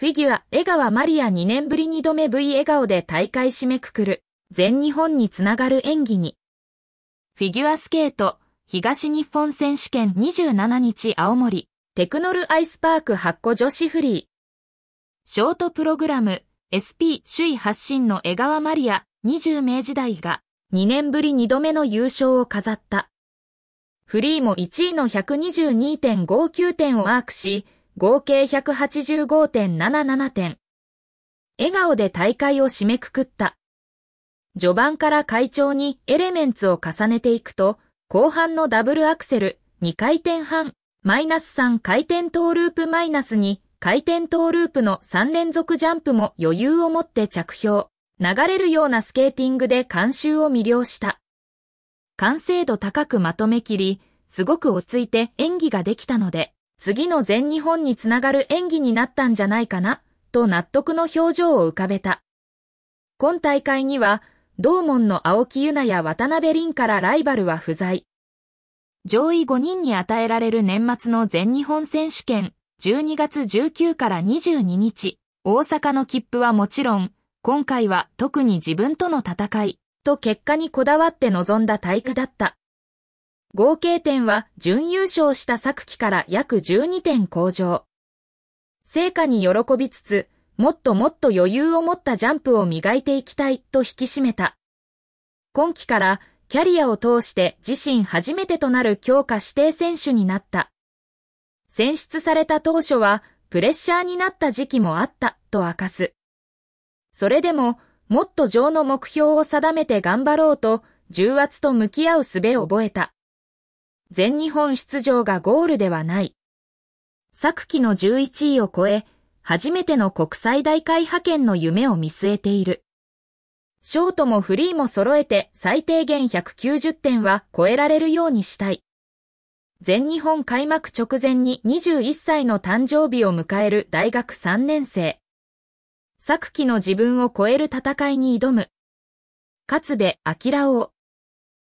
フィギュア、江川マリア2年ぶり2度目 V 笑顔で大会締めくくる、全日本につながる演技に。フィギュアスケート、東日本選手権27日青森、テクノルアイスパーク8個女子フリー。ショートプログラム、SP 首位発進の江川マリア、20名時代が、2年ぶり2度目の優勝を飾った。フリーも1位の122.59点をマークし、合計185.77点。笑顔で大会を締めくくった。序盤から会長にエレメンツを重ねていくと、後半のダブルアクセル、2回転半、マイナス3回転トーループマイナス2回転トーループの3連続ジャンプも余裕を持って着氷。流れるようなスケーティングで観衆を魅了した。完成度高くまとめきり、すごく落ち着いて演技ができたので、次の全日本につながる演技になったんじゃないかな、と納得の表情を浮かべた。今大会には、同門の青木優奈や渡辺凛からライバルは不在。上位5人に与えられる年末の全日本選手権、12月19から22日、大阪の切符はもちろん、今回は特に自分との戦い、と結果にこだわって臨んだ大会だった。合計点は準優勝した昨季から約12点向上。成果に喜びつつ、もっともっと余裕を持ったジャンプを磨いていきたいと引き締めた。今季からキャリアを通して自身初めてとなる強化指定選手になった。選出された当初はプレッシャーになった時期もあったと明かす。それでももっと上の目標を定めて頑張ろうと重圧と向き合う術を覚えた。全日本出場がゴールではない。昨季の11位を超え、初めての国際大会派遣の夢を見据えている。ショートもフリーも揃えて最低限190点は超えられるようにしたい。全日本開幕直前に21歳の誕生日を迎える大学3年生。昨季の自分を超える戦いに挑む。勝部明を。